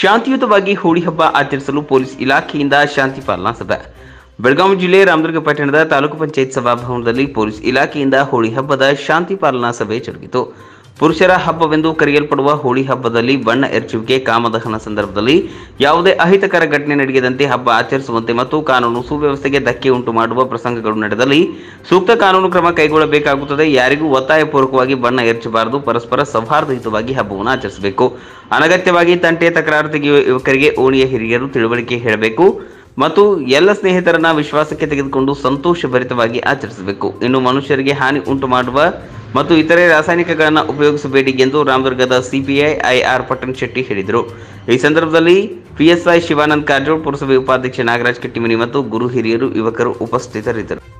ಶಾಂತಿಯುತವಾಗಿ ಹೋಳಿ ಹಬ್ಬ ಆಚರಿಸಲು ಪೊಲೀಸ್ ಇಲಾಖೆಯಿಂದ ಶಾಂತಿ ಪಾಲನಾ ಸಭೆ ಬೆಳಗಾವಿ ಜಿಲ್ಲೆ ರಾಮದುರ್ಗ ಪಟ್ಟಣದ ತಾಲೂಕು ಪಂಚಾಯತ್ ಸಭಾಭವನದಲ್ಲಿ ಪೊಲೀಸ್ ಇಲಾಖೆಯಿಂದ ಹೋಳಿ ಹಬ್ಬದ ಶಾಂತಿ ಪಾಲನಾ ಸಭೆ ಜರುಗಿತು ಪುರುಷರ ಹಬ್ಬವೆಂದು ಕರೆಯಲ್ಪಡುವ ಹೋಳಿ ಹಬ್ಬದಲ್ಲಿ ಬಣ್ಣ ಎರಚುವಿಕೆ ಕಾಮದಹನ ಸಂದರ್ಭದಲ್ಲಿ ಯಾವುದೇ ಅಹಿತಕರ ಘಟನೆ ನಡೆಯದಂತೆ ಹಬ್ಬ ಆಚರಿಸುವಂತೆ ಮತ್ತು ಕಾನೂನು ಸುವ್ಯವಸ್ಥೆಗೆ ಧಕ್ಕೆ ಉಂಟು ಮಾಡುವ ಪ್ರಸಂಗಗಳು ನಡೆದಲ್ಲಿ ಸೂಕ್ತ ಕಾನೂನು ಕ್ರಮ ಕೈಗೊಳ್ಳಬೇಕಾಗುತ್ತದೆ ಯಾರಿಗೂ ಒತ್ತಾಯಪೂರ್ವಕವಾಗಿ ಬಣ್ಣ ಎರಚಬಾರದು ಪರಸ್ಪರ ಸೌಹಾರ್ದಯುತವಾಗಿ ಹಬ್ಬವನ್ನು ಆಚರಿಸಬೇಕು ಅನಗತ್ಯವಾಗಿ ತಂಟೆ ತಕರಾರು ತೆಗೆಯುವ ಯುವಕರಿಗೆ ಓಣಿಯ ಹಿರಿಯರು ತಿಳುವಳಿಕೆ ಹೇಳಬೇಕು ಮತ್ತು ಎಲ್ಲ ಸ್ನೇಹಿತರನ್ನ ವಿಶ್ವಾಸಕ್ಕೆ ತೆಗೆದುಕೊಂಡು ಸಂತೋಷಭರಿತವಾಗಿ ಆಚರಿಸಬೇಕು ಇನ್ನು ಮನುಷ್ಯರಿಗೆ ಹಾನಿ ಉಂಟು ಮಾಡುವ ಮತ್ತು ಇತರೆ ರಾಸಾಯನಿಕಗಳನ್ನು ಉಪಯೋಗಿಸಬೇಡಿ ಎಂದು ರಾಮದುರ್ಗದ ಸಿಪಿಐ ಐಆರ್ ಪಟ್ಟಣ ಶೆಟ್ಟಿ ಹೇಳಿದರು ಈ ಸಂದರ್ಭದಲ್ಲಿ ಪಿಎಸ್ಐ ಶಿವಾನಂದ್ ಕಾರಜೋಳ್ ಪುರಸಭೆ ಉಪಾಧ್ಯಕ್ಷ ನಾಗರಾಜ್ ಕಟ್ಟಿಮನಿ ಮತ್ತು ಗುರು ಹಿರಿಯರು ಯುವಕರು ಉಪಸ್ಥಿತರಿದ್ದರು